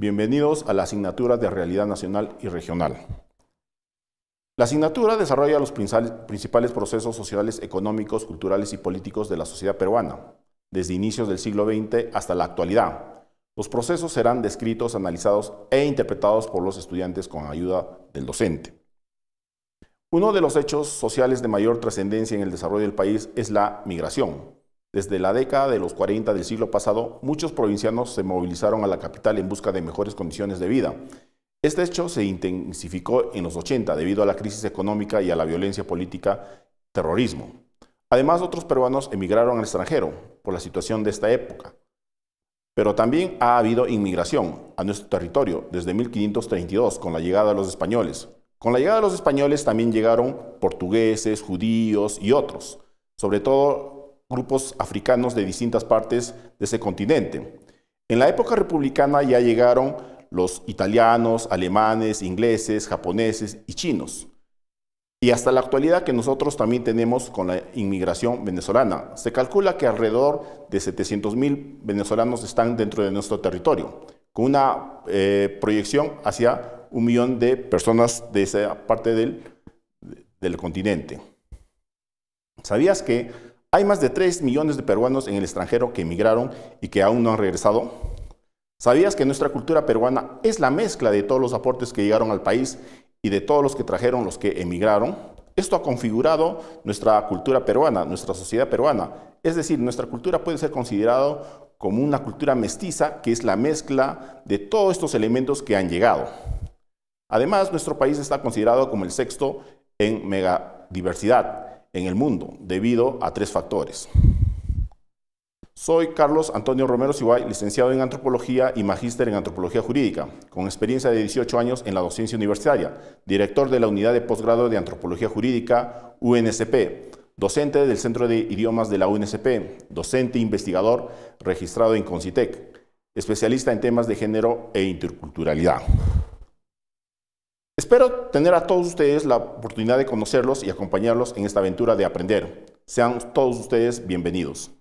Bienvenidos a la asignatura de Realidad Nacional y Regional. La asignatura desarrolla los principales procesos sociales, económicos, culturales y políticos de la sociedad peruana, desde inicios del siglo XX hasta la actualidad. Los procesos serán descritos, analizados e interpretados por los estudiantes con ayuda del docente. Uno de los hechos sociales de mayor trascendencia en el desarrollo del país es la migración, desde la década de los 40 del siglo pasado, muchos provincianos se movilizaron a la capital en busca de mejores condiciones de vida. Este hecho se intensificó en los 80 debido a la crisis económica y a la violencia política, terrorismo. Además, otros peruanos emigraron al extranjero por la situación de esta época. Pero también ha habido inmigración a nuestro territorio desde 1532 con la llegada de los españoles. Con la llegada de los españoles también llegaron portugueses, judíos y otros, sobre todo grupos africanos de distintas partes de ese continente. En la época republicana ya llegaron los italianos, alemanes, ingleses, japoneses y chinos. Y hasta la actualidad que nosotros también tenemos con la inmigración venezolana. Se calcula que alrededor de 700.000 venezolanos están dentro de nuestro territorio, con una eh, proyección hacia un millón de personas de esa parte del, del continente. ¿Sabías que hay más de 3 millones de peruanos en el extranjero que emigraron y que aún no han regresado. ¿Sabías que nuestra cultura peruana es la mezcla de todos los aportes que llegaron al país y de todos los que trajeron los que emigraron? Esto ha configurado nuestra cultura peruana, nuestra sociedad peruana. Es decir, nuestra cultura puede ser considerada como una cultura mestiza, que es la mezcla de todos estos elementos que han llegado. Además, nuestro país está considerado como el sexto en megadiversidad en el mundo debido a tres factores. Soy Carlos Antonio Romero Siguay, licenciado en Antropología y magíster en Antropología Jurídica, con experiencia de 18 años en la docencia universitaria, director de la Unidad de posgrado de Antropología Jurídica, UNSP, docente del Centro de Idiomas de la UNSP, docente investigador registrado en CONCITEC, especialista en temas de género e interculturalidad. Espero tener a todos ustedes la oportunidad de conocerlos y acompañarlos en esta aventura de aprender. Sean todos ustedes bienvenidos.